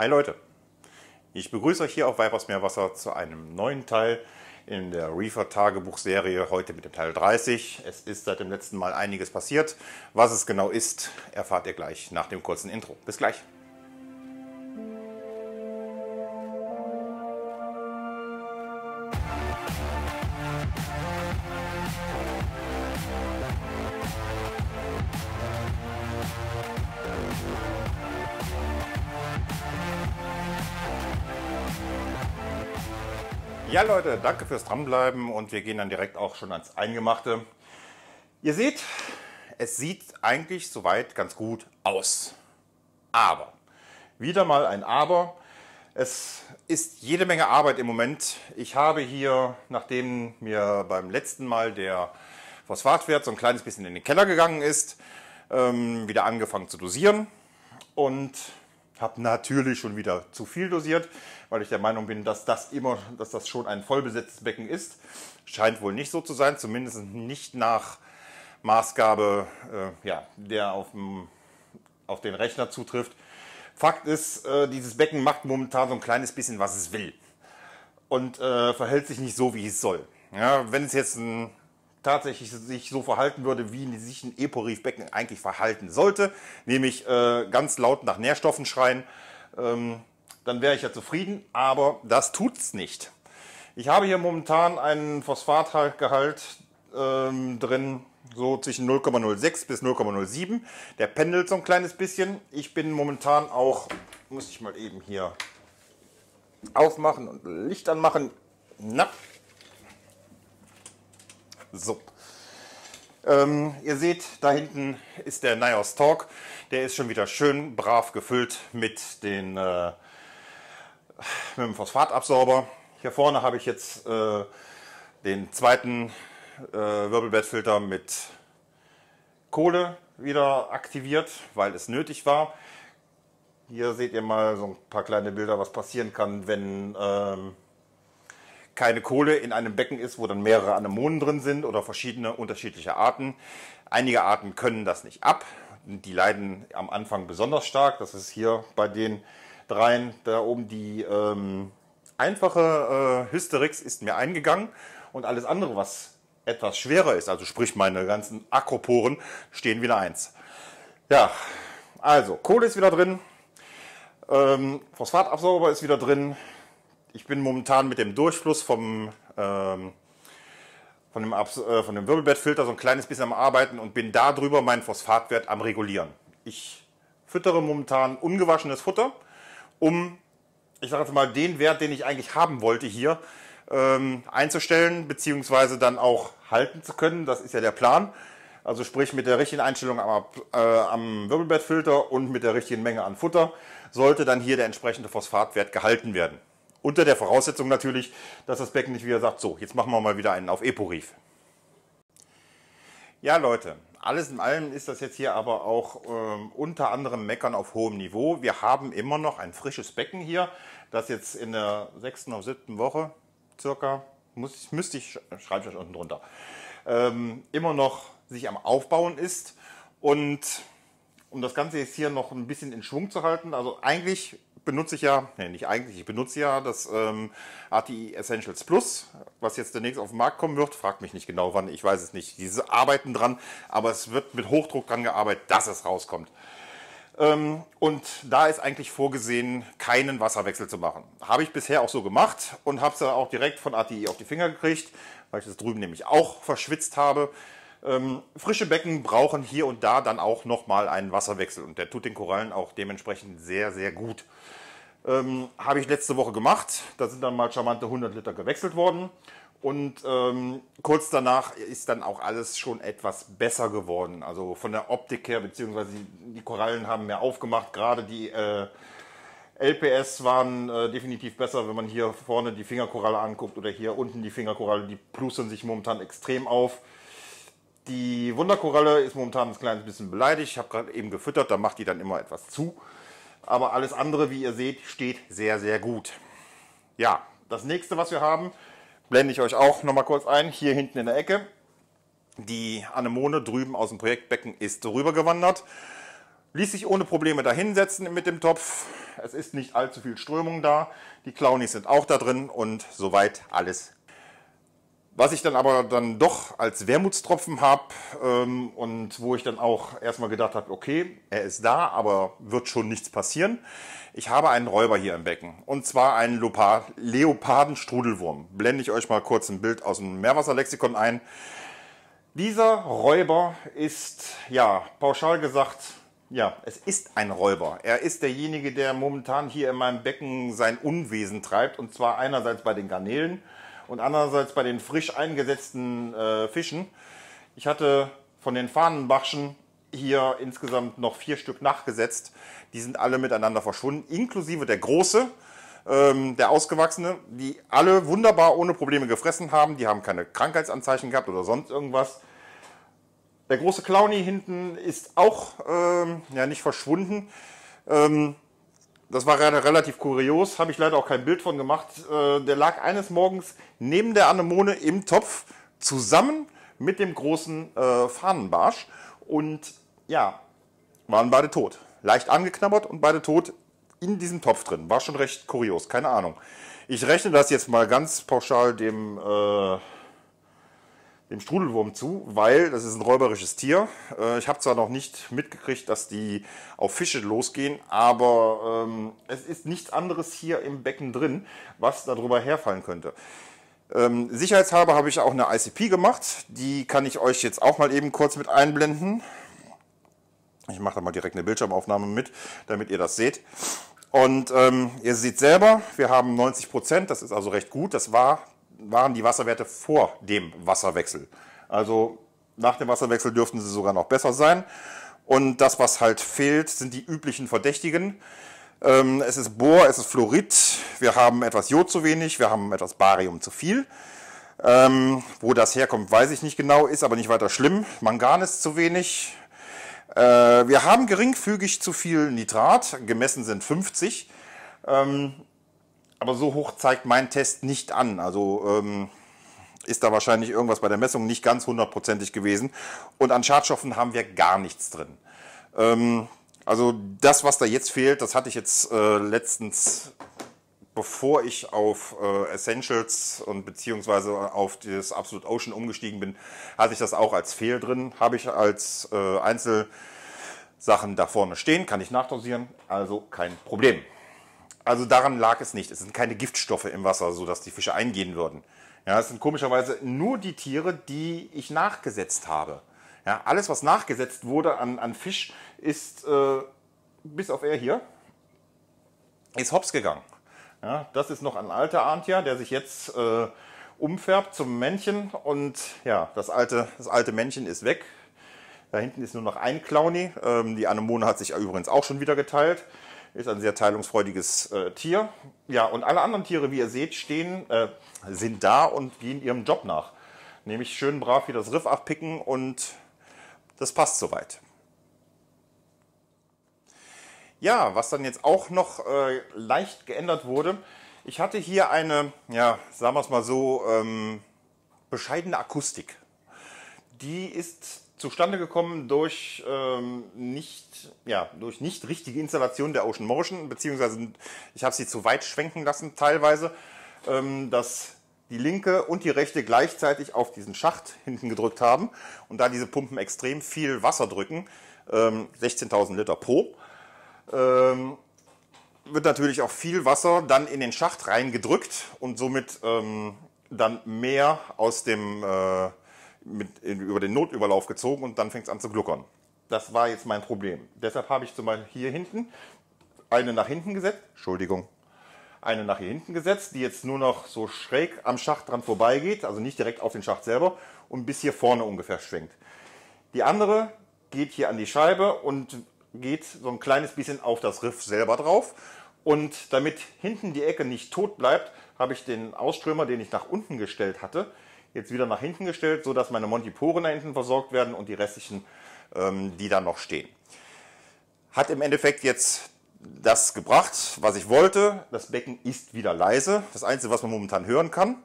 Hi Leute, ich begrüße euch hier auf Weibers Meerwasser zu einem neuen Teil in der Reefer Tagebuchserie, heute mit dem Teil 30. Es ist seit dem letzten Mal einiges passiert. Was es genau ist, erfahrt ihr gleich nach dem kurzen Intro. Bis gleich! Ja Leute, danke fürs Dranbleiben und wir gehen dann direkt auch schon ans Eingemachte. Ihr seht, es sieht eigentlich soweit ganz gut aus. Aber, wieder mal ein Aber. Es ist jede Menge Arbeit im Moment. Ich habe hier, nachdem mir beim letzten Mal der Phosphatwert so ein kleines bisschen in den Keller gegangen ist, ähm, wieder angefangen zu dosieren. Und habe natürlich schon wieder zu viel dosiert, weil ich der Meinung bin, dass das immer, dass das schon ein vollbesetztes Becken ist. Scheint wohl nicht so zu sein, zumindest nicht nach Maßgabe, äh, ja, der auf, dem, auf den Rechner zutrifft. Fakt ist, äh, dieses Becken macht momentan so ein kleines bisschen, was es will und äh, verhält sich nicht so, wie es soll. Ja, wenn es jetzt ein tatsächlich sich so verhalten würde, wie sich ein Eporif-Becken eigentlich verhalten sollte, nämlich äh, ganz laut nach Nährstoffen schreien, ähm, dann wäre ich ja zufrieden, aber das tut es nicht. Ich habe hier momentan einen Phosphatgehalt ähm, drin, so zwischen 0,06 bis 0,07. Der pendelt so ein kleines bisschen. Ich bin momentan auch, muss ich mal eben hier aufmachen und Licht anmachen. Na, so. Ähm, ihr seht, da hinten ist der NIOS Talk. Der ist schon wieder schön brav gefüllt mit, den, äh, mit dem Phosphatabsorber. Hier vorne habe ich jetzt äh, den zweiten äh, Wirbelbettfilter mit Kohle wieder aktiviert, weil es nötig war. Hier seht ihr mal so ein paar kleine Bilder, was passieren kann, wenn ähm, keine Kohle in einem Becken ist, wo dann mehrere Anemonen drin sind oder verschiedene unterschiedliche Arten. Einige Arten können das nicht ab. Die leiden am Anfang besonders stark. Das ist hier bei den dreien da oben die ähm, einfache äh, Hysterix ist mir eingegangen und alles andere, was etwas schwerer ist, also sprich meine ganzen Akroporen, stehen wieder eins. Ja, also Kohle ist wieder drin, ähm, Phosphatabsorber ist wieder drin, ich bin momentan mit dem Durchfluss vom, ähm, von, dem Abs äh, von dem Wirbelbettfilter so ein kleines bisschen am Arbeiten und bin darüber meinen Phosphatwert am Regulieren. Ich füttere momentan ungewaschenes Futter, um, ich sage jetzt mal, den Wert, den ich eigentlich haben wollte hier, ähm, einzustellen, beziehungsweise dann auch halten zu können. Das ist ja der Plan. Also sprich mit der richtigen Einstellung am, äh, am Wirbelbettfilter und mit der richtigen Menge an Futter sollte dann hier der entsprechende Phosphatwert gehalten werden. Unter der Voraussetzung natürlich, dass das Becken nicht wieder sagt, so, jetzt machen wir mal wieder einen auf Epo-Rief. Ja, Leute, alles in allem ist das jetzt hier aber auch ähm, unter anderem Meckern auf hohem Niveau. Wir haben immer noch ein frisches Becken hier, das jetzt in der sechsten oder siebten Woche circa, muss, müsste ich, schreibe ich euch unten drunter, ähm, immer noch sich am Aufbauen ist. Und um das Ganze jetzt hier noch ein bisschen in Schwung zu halten, also eigentlich benutze ich ja, nee, nicht eigentlich, ich benutze ja das ähm, ATI Essentials Plus, was jetzt demnächst auf den Markt kommen wird. Fragt mich nicht genau wann, ich weiß es nicht. Diese arbeiten dran, aber es wird mit Hochdruck dran gearbeitet, dass es rauskommt. Ähm, und da ist eigentlich vorgesehen, keinen Wasserwechsel zu machen. Habe ich bisher auch so gemacht und habe es auch direkt von ATI auf die Finger gekriegt, weil ich das drüben nämlich auch verschwitzt habe. Ähm, frische Becken brauchen hier und da dann auch nochmal einen Wasserwechsel und der tut den Korallen auch dementsprechend sehr, sehr gut. Ähm, Habe ich letzte Woche gemacht. Da sind dann mal charmante 100 Liter gewechselt worden. Und ähm, kurz danach ist dann auch alles schon etwas besser geworden. Also von der Optik her, beziehungsweise die, Korallen haben mehr aufgemacht. Gerade die äh, LPS waren äh, definitiv besser, wenn man hier vorne die Fingerkoralle anguckt oder hier unten die Fingerkoralle. Die plustern sich momentan extrem auf. Die Wunderkoralle ist momentan ein kleines bisschen beleidigt. Ich habe gerade eben gefüttert, da macht die dann immer etwas zu. Aber alles andere, wie ihr seht, steht sehr, sehr gut. Ja, das nächste, was wir haben, blende ich euch auch nochmal kurz ein. Hier hinten in der Ecke. Die Anemone drüben aus dem Projektbecken ist rübergewandert. Ließ sich ohne Probleme dahinsetzen mit dem Topf. Es ist nicht allzu viel Strömung da. Die Clownies sind auch da drin und soweit alles was ich dann aber dann doch als Wermutstropfen habe ähm, und wo ich dann auch erstmal gedacht habe, okay, er ist da, aber wird schon nichts passieren. Ich habe einen Räuber hier im Becken und zwar einen Lopa Leopardenstrudelwurm. Blende ich euch mal kurz ein Bild aus dem Meerwasserlexikon ein. Dieser Räuber ist, ja, pauschal gesagt, ja, es ist ein Räuber. Er ist derjenige, der momentan hier in meinem Becken sein Unwesen treibt und zwar einerseits bei den Garnelen, und andererseits bei den frisch eingesetzten äh, Fischen. Ich hatte von den Fahnenbachschen hier insgesamt noch vier Stück nachgesetzt. Die sind alle miteinander verschwunden, inklusive der große, ähm, der ausgewachsene, die alle wunderbar ohne Probleme gefressen haben. Die haben keine Krankheitsanzeichen gehabt oder sonst irgendwas. Der große Clowny hinten ist auch ähm, ja, nicht verschwunden. Ähm, das war relativ kurios, habe ich leider auch kein Bild von gemacht. Äh, der lag eines Morgens neben der Anemone im Topf zusammen mit dem großen äh, Fahnenbarsch. Und ja, waren beide tot. Leicht angeknabbert und beide tot in diesem Topf drin. War schon recht kurios, keine Ahnung. Ich rechne das jetzt mal ganz pauschal dem... Äh dem Strudelwurm zu, weil das ist ein räuberisches Tier. Äh, ich habe zwar noch nicht mitgekriegt, dass die auf Fische losgehen, aber ähm, es ist nichts anderes hier im Becken drin, was darüber herfallen könnte. Ähm, sicherheitshalber habe ich auch eine ICP gemacht. Die kann ich euch jetzt auch mal eben kurz mit einblenden. Ich mache da mal direkt eine Bildschirmaufnahme mit, damit ihr das seht. Und ähm, ihr seht selber, wir haben 90 Prozent, das ist also recht gut. Das war waren die Wasserwerte vor dem Wasserwechsel. Also nach dem Wasserwechsel dürften sie sogar noch besser sein. Und das, was halt fehlt, sind die üblichen Verdächtigen. Ähm, es ist Bohr, es ist Fluorid, wir haben etwas Jod zu wenig, wir haben etwas Barium zu viel. Ähm, wo das herkommt, weiß ich nicht genau, ist aber nicht weiter schlimm. Mangan ist zu wenig. Äh, wir haben geringfügig zu viel Nitrat, gemessen sind 50 aber so hoch zeigt mein Test nicht an. Also ähm, ist da wahrscheinlich irgendwas bei der Messung nicht ganz hundertprozentig gewesen. Und an Schadstoffen haben wir gar nichts drin. Ähm, also das, was da jetzt fehlt, das hatte ich jetzt äh, letztens, bevor ich auf äh, Essentials und beziehungsweise auf das Absolute Ocean umgestiegen bin, hatte ich das auch als Fehl drin. Habe ich als äh, Einzelsachen da vorne stehen, kann ich nachdosieren, also kein Problem. Also daran lag es nicht. Es sind keine Giftstoffe im Wasser, sodass die Fische eingehen würden. Ja, es sind komischerweise nur die Tiere, die ich nachgesetzt habe. Ja, alles, was nachgesetzt wurde an, an Fisch, ist, äh, bis auf er hier, ist hops gegangen. Ja, das ist noch ein alter Antia, der sich jetzt äh, umfärbt zum Männchen. Und ja, das alte, das alte Männchen ist weg. Da hinten ist nur noch ein Clowny. Ähm, die Anemone hat sich übrigens auch schon wieder geteilt. Ist ein sehr teilungsfreudiges äh, Tier. Ja, und alle anderen Tiere, wie ihr seht, stehen, äh, sind da und gehen ihrem Job nach. Nämlich schön brav wieder das Riff abpicken und das passt soweit. Ja, was dann jetzt auch noch äh, leicht geändert wurde. Ich hatte hier eine, ja, sagen wir es mal so, ähm, bescheidene Akustik. Die ist zustande gekommen durch ähm, nicht ja durch nicht richtige Installation der Ocean Motion beziehungsweise ich habe sie zu weit schwenken lassen teilweise, ähm, dass die linke und die rechte gleichzeitig auf diesen Schacht hinten gedrückt haben und da diese Pumpen extrem viel Wasser drücken, ähm, 16.000 Liter pro, ähm, wird natürlich auch viel Wasser dann in den Schacht reingedrückt und somit ähm, dann mehr aus dem äh, mit, über den Notüberlauf gezogen und dann fängt es an zu gluckern. Das war jetzt mein Problem. Deshalb habe ich zum Beispiel hier hinten eine nach hinten gesetzt. Entschuldigung. Eine nach hier hinten gesetzt, die jetzt nur noch so schräg am Schacht dran vorbeigeht, also nicht direkt auf den Schacht selber und bis hier vorne ungefähr schwenkt. Die andere geht hier an die Scheibe und geht so ein kleines bisschen auf das Riff selber drauf. Und damit hinten die Ecke nicht tot bleibt, habe ich den Ausströmer, den ich nach unten gestellt hatte, jetzt wieder nach hinten gestellt, so dass meine Montiporen da hinten versorgt werden und die restlichen, ähm, die dann noch stehen. Hat im Endeffekt jetzt das gebracht, was ich wollte. Das Becken ist wieder leise. Das Einzige, was man momentan hören kann,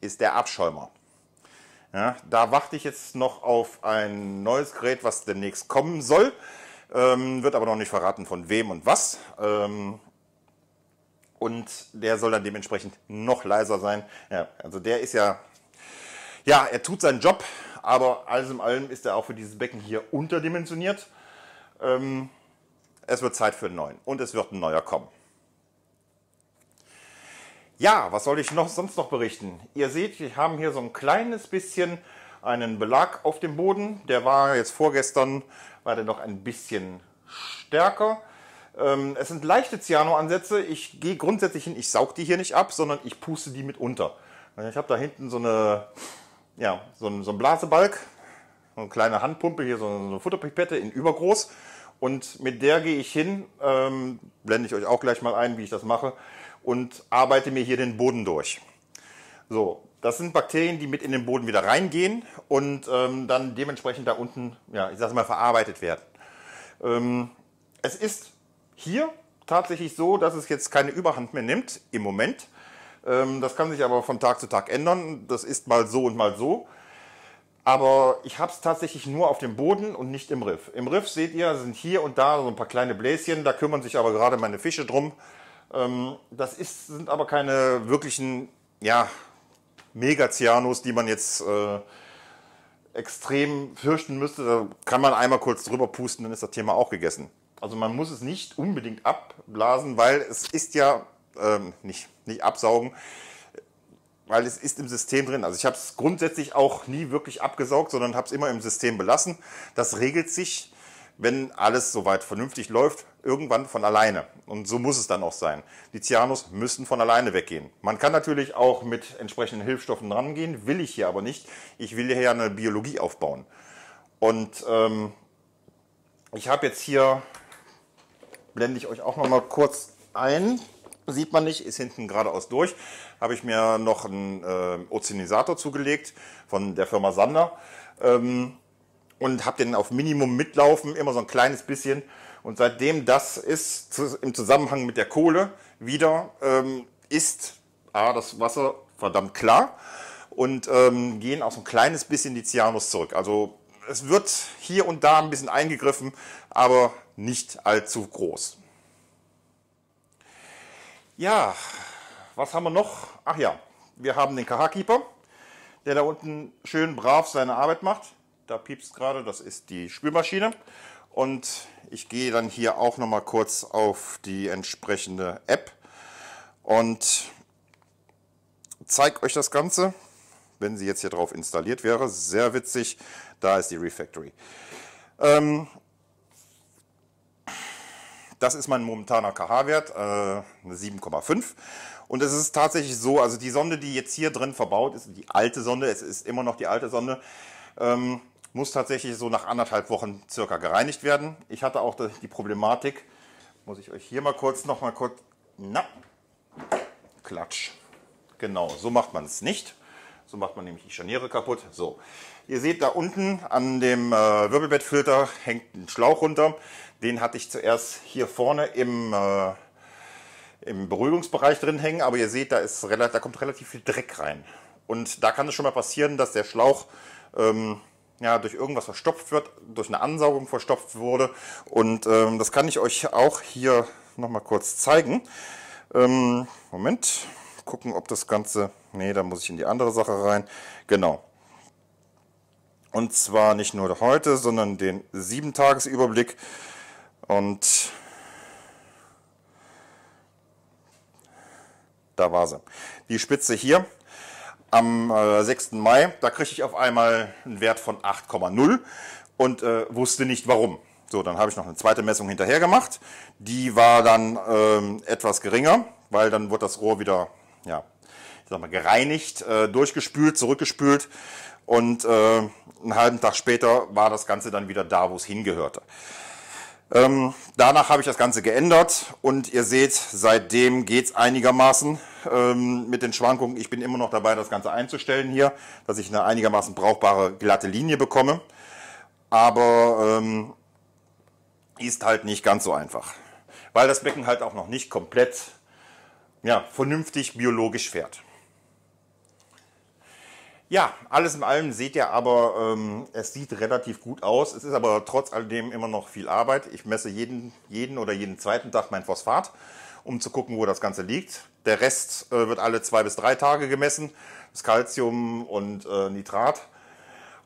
ist der Abschäumer. Ja, da warte ich jetzt noch auf ein neues Gerät, was demnächst kommen soll. Ähm, wird aber noch nicht verraten, von wem und was. Ähm, und der soll dann dementsprechend noch leiser sein. Ja, also der ist ja, ja, er tut seinen Job, aber alles in allem ist er auch für dieses Becken hier unterdimensioniert. Ähm, es wird Zeit für einen neuen und es wird ein neuer kommen. Ja, was soll ich noch, sonst noch berichten? Ihr seht, wir haben hier so ein kleines bisschen einen Belag auf dem Boden. Der war jetzt vorgestern, war der noch ein bisschen stärker. Ähm, es sind leichte Cyano-Ansätze. Ich gehe grundsätzlich hin, ich saug die hier nicht ab, sondern ich puste die mit unter. Ich habe da hinten so eine, ja, so einen, so einen Blasebalg, so eine kleine Handpumpe, hier so eine, so eine Futterpipette in übergroß. Und mit der gehe ich hin, ähm, blende ich euch auch gleich mal ein, wie ich das mache, und arbeite mir hier den Boden durch. So, das sind Bakterien, die mit in den Boden wieder reingehen und ähm, dann dementsprechend da unten, ja, ich sage mal, verarbeitet werden. Ähm, es ist hier tatsächlich so, dass es jetzt keine Überhand mehr nimmt im Moment. Ähm, das kann sich aber von Tag zu Tag ändern. Das ist mal so und mal so. Aber ich habe es tatsächlich nur auf dem Boden und nicht im Riff. Im Riff seht ihr, sind hier und da so ein paar kleine Bläschen. Da kümmern sich aber gerade meine Fische drum. Ähm, das ist, sind aber keine wirklichen ja, Megazianos, die man jetzt äh, extrem fürchten müsste. Da kann man einmal kurz drüber pusten, dann ist das Thema auch gegessen. Also man muss es nicht unbedingt abblasen, weil es ist ja ähm, nicht, nicht absaugen, weil es ist im System drin. Also ich habe es grundsätzlich auch nie wirklich abgesaugt, sondern habe es immer im System belassen. Das regelt sich, wenn alles soweit vernünftig läuft, irgendwann von alleine. Und so muss es dann auch sein. Die Cyanus müssen von alleine weggehen. Man kann natürlich auch mit entsprechenden Hilfsstoffen rangehen, will ich hier aber nicht. Ich will hier ja eine Biologie aufbauen. Und ähm, ich habe jetzt hier blende ich euch auch noch mal kurz ein. Sieht man nicht, ist hinten geradeaus durch. Habe ich mir noch einen äh, Ozinisator zugelegt von der Firma Sander ähm, und habe den auf Minimum mitlaufen, immer so ein kleines bisschen. Und seitdem das ist, im Zusammenhang mit der Kohle wieder, ähm, ist A, das Wasser verdammt klar und ähm, gehen auch so ein kleines bisschen die Cyanus zurück. Also es wird hier und da ein bisschen eingegriffen, aber nicht allzu groß. Ja, was haben wir noch? Ach ja, wir haben den KH-Keeper, der da unten schön brav seine Arbeit macht. Da piepst gerade, das ist die Spülmaschine. Und ich gehe dann hier auch nochmal kurz auf die entsprechende App und zeige euch das Ganze wenn sie jetzt hier drauf installiert wäre. Sehr witzig, da ist die Refactory. Ähm, das ist mein momentaner KH-Wert, äh, 7,5. Und es ist tatsächlich so, also die Sonde, die jetzt hier drin verbaut ist, die alte Sonde, es ist immer noch die alte Sonde, ähm, muss tatsächlich so nach anderthalb Wochen circa gereinigt werden. Ich hatte auch die Problematik, muss ich euch hier mal kurz nochmal kurz, na, klatsch. Genau, so macht man es nicht. So macht man nämlich die Scharniere kaputt. So, ihr seht da unten an dem äh, Wirbelbettfilter hängt ein Schlauch runter. Den hatte ich zuerst hier vorne im, äh, im Beruhigungsbereich drin hängen, aber ihr seht, da, ist relativ, da kommt relativ viel Dreck rein. Und da kann es schon mal passieren, dass der Schlauch ähm, ja, durch irgendwas verstopft wird, durch eine Ansaugung verstopft wurde. Und ähm, das kann ich euch auch hier nochmal kurz zeigen. Ähm, Moment gucken, ob das Ganze... Nee, da muss ich in die andere Sache rein. Genau. Und zwar nicht nur heute, sondern den 7-Tages-Überblick. Und da war sie. Die Spitze hier am 6. Äh, Mai, da kriege ich auf einmal einen Wert von 8,0 und äh, wusste nicht warum. So, dann habe ich noch eine zweite Messung hinterher gemacht. Die war dann ähm, etwas geringer, weil dann wird das Rohr wieder ja, ich sag mal, gereinigt, äh, durchgespült, zurückgespült. Und äh, einen halben Tag später war das Ganze dann wieder da, wo es hingehörte. Ähm, danach habe ich das Ganze geändert und ihr seht, seitdem geht es einigermaßen ähm, mit den Schwankungen. Ich bin immer noch dabei, das Ganze einzustellen hier, dass ich eine einigermaßen brauchbare glatte Linie bekomme. Aber ähm, ist halt nicht ganz so einfach, weil das Becken halt auch noch nicht komplett ja, vernünftig biologisch fährt. Ja, alles in allem seht ihr aber, ähm, es sieht relativ gut aus. Es ist aber trotz alledem immer noch viel Arbeit. Ich messe jeden, jeden oder jeden zweiten Tag mein Phosphat, um zu gucken, wo das Ganze liegt. Der Rest äh, wird alle zwei bis drei Tage gemessen, das Calcium und äh, Nitrat.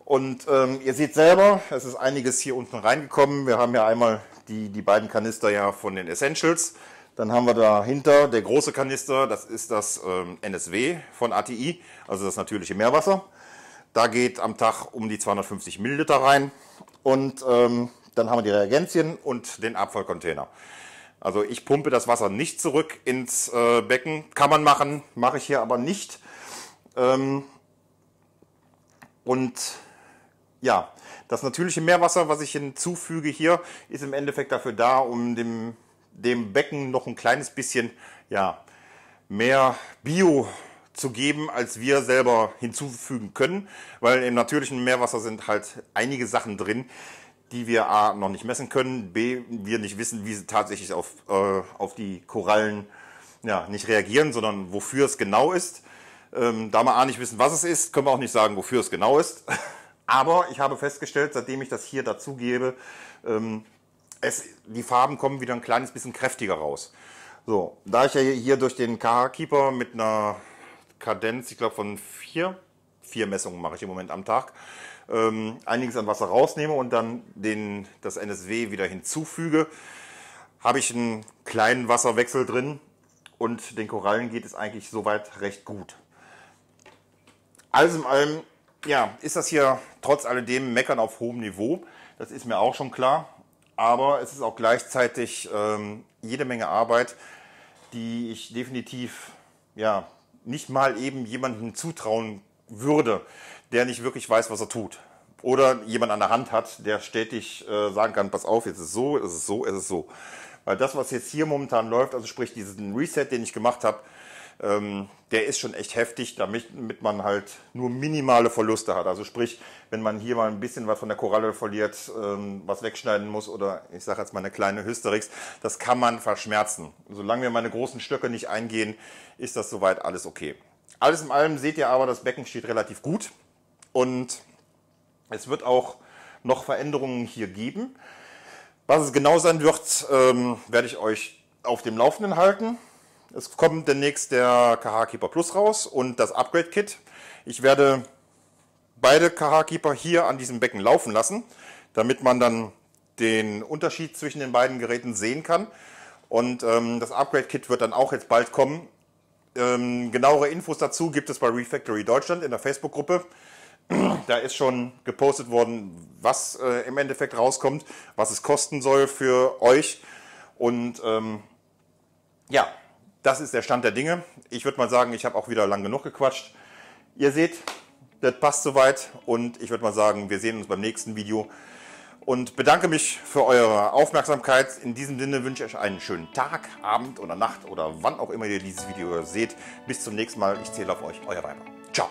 Und ähm, ihr seht selber, es ist einiges hier unten reingekommen. Wir haben ja einmal die, die beiden Kanister ja von den Essentials. Dann haben wir dahinter der große Kanister, das ist das ähm, NSW von ATI, also das natürliche Meerwasser. Da geht am Tag um die 250 Milliliter rein. Und ähm, dann haben wir die Reagenzien und den Abfallcontainer. Also ich pumpe das Wasser nicht zurück ins äh, Becken. Kann man machen, mache ich hier aber nicht. Ähm und ja, das natürliche Meerwasser, was ich hinzufüge hier, ist im Endeffekt dafür da, um dem dem Becken noch ein kleines bisschen ja, mehr Bio zu geben, als wir selber hinzufügen können, weil im natürlichen Meerwasser sind halt einige Sachen drin, die wir A noch nicht messen können, B wir nicht wissen, wie sie tatsächlich auf, äh, auf die Korallen ja, nicht reagieren, sondern wofür es genau ist. Ähm, da wir A nicht wissen, was es ist, können wir auch nicht sagen, wofür es genau ist. Aber ich habe festgestellt, seitdem ich das hier dazugebe, ähm, es, die Farben kommen wieder ein kleines bisschen kräftiger raus. So, da ich ja hier durch den KH-Keeper mit einer Kadenz, ich glaube von vier, vier Messungen mache ich im Moment am Tag, ähm, einiges an Wasser rausnehme und dann den, das NSW wieder hinzufüge, habe ich einen kleinen Wasserwechsel drin und den Korallen geht es eigentlich soweit recht gut. Alles in allem, ja, ist das hier trotz alledem Meckern auf hohem Niveau. Das ist mir auch schon klar aber es ist auch gleichzeitig ähm, jede Menge Arbeit, die ich definitiv ja, nicht mal eben jemandem zutrauen würde, der nicht wirklich weiß, was er tut. Oder jemand an der Hand hat, der stetig äh, sagen kann, pass auf, jetzt ist es so, es ist so, es ist so. Weil das, was jetzt hier momentan läuft, also sprich diesen Reset, den ich gemacht habe, ähm, der ist schon echt heftig, damit, damit man halt nur minimale Verluste hat. Also sprich, wenn man hier mal ein bisschen was von der Koralle verliert, ähm, was wegschneiden muss oder ich sage jetzt mal eine kleine Hysterix, das kann man verschmerzen. Solange wir meine großen Stöcke nicht eingehen, ist das soweit alles okay. Alles in allem seht ihr aber, das Becken steht relativ gut und es wird auch noch Veränderungen hier geben. Was es genau sein wird, ähm, werde ich euch auf dem Laufenden halten. Es kommt demnächst der KH Keeper Plus raus und das Upgrade Kit. Ich werde beide KH Keeper hier an diesem Becken laufen lassen, damit man dann den Unterschied zwischen den beiden Geräten sehen kann. Und ähm, das Upgrade Kit wird dann auch jetzt bald kommen. Ähm, genauere Infos dazu gibt es bei Refactory Deutschland in der Facebook-Gruppe. da ist schon gepostet worden, was äh, im Endeffekt rauskommt, was es kosten soll für euch. Und ähm, ja, das ist der Stand der Dinge. Ich würde mal sagen, ich habe auch wieder lang genug gequatscht. Ihr seht, das passt soweit und ich würde mal sagen, wir sehen uns beim nächsten Video und bedanke mich für eure Aufmerksamkeit. In diesem Sinne wünsche ich euch einen schönen Tag, Abend oder Nacht oder wann auch immer ihr dieses Video seht. Bis zum nächsten Mal. Ich zähle auf euch. Euer Weiber. Ciao.